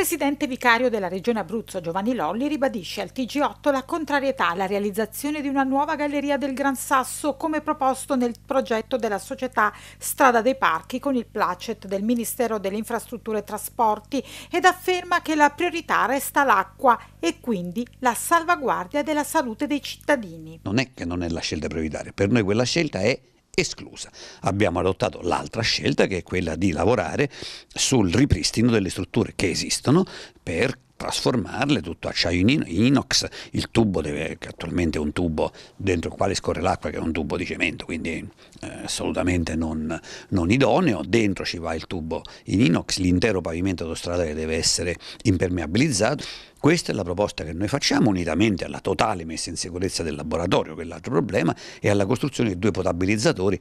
presidente vicario della Regione Abruzzo Giovanni Lolli ribadisce al TG8 la contrarietà alla realizzazione di una nuova galleria del Gran Sasso come proposto nel progetto della società Strada dei Parchi con il placet del Ministero delle Infrastrutture e Trasporti ed afferma che la priorità resta l'acqua e quindi la salvaguardia della salute dei cittadini. Non è che non è la scelta prioritaria, per noi quella scelta è esclusa. Abbiamo adottato l'altra scelta che è quella di lavorare sul ripristino delle strutture che esistono per trasformarle tutto acciaio in inox, il tubo deve, che attualmente è un tubo dentro il quale scorre l'acqua che è un tubo di cemento, quindi eh, assolutamente non, non, idoneo, dentro ci va il tubo in inox, l'intero pavimento autostradale deve essere impermeabilizzato, questa è la proposta che noi facciamo unitamente alla totale messa in sicurezza del laboratorio, che è l'altro problema, e alla costruzione di due potabilizzatori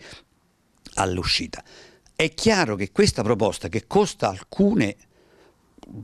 all'uscita. È chiaro che questa proposta che costa alcune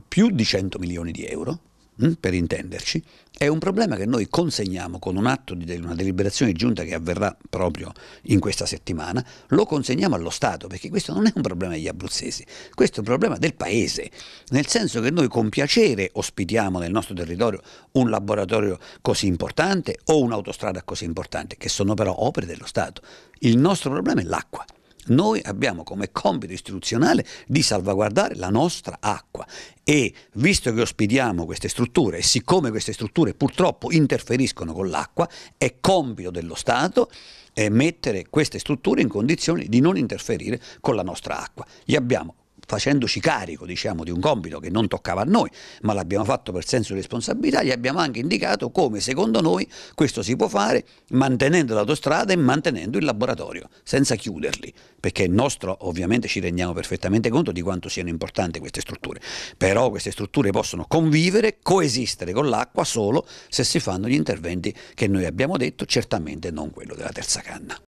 più di 100 milioni di euro, mm, per intenderci, è un problema che noi consegniamo con un atto di una deliberazione di giunta che avverrà proprio in questa settimana, lo consegniamo allo Stato, perché questo non è un problema degli abruzzesi, questo è un problema del Paese, nel senso che noi con piacere ospitiamo nel nostro territorio un laboratorio così importante o un'autostrada così importante, che sono però opere dello Stato. Il nostro problema è l'acqua. Noi abbiamo come compito istituzionale di salvaguardare la nostra acqua e visto che ospitiamo queste strutture e siccome queste strutture purtroppo interferiscono con l'acqua, è compito dello Stato eh, mettere queste strutture in condizioni di non interferire con la nostra acqua. Gli abbiamo facendoci carico diciamo, di un compito che non toccava a noi, ma l'abbiamo fatto per senso di responsabilità, gli abbiamo anche indicato come secondo noi questo si può fare mantenendo l'autostrada e mantenendo il laboratorio, senza chiuderli, perché il nostro ovviamente ci rendiamo perfettamente conto di quanto siano importanti queste strutture, però queste strutture possono convivere, coesistere con l'acqua solo se si fanno gli interventi che noi abbiamo detto, certamente non quello della terza canna.